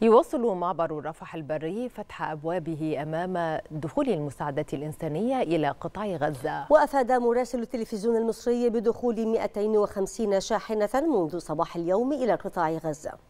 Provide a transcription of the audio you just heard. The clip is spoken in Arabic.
يواصل معبر رفح البري فتح أبوابه أمام دخول المساعدات الإنسانية إلى قطاع غزة وأفاد مراسل التلفزيون المصري بدخول 250 شاحنة منذ صباح اليوم إلى قطاع غزة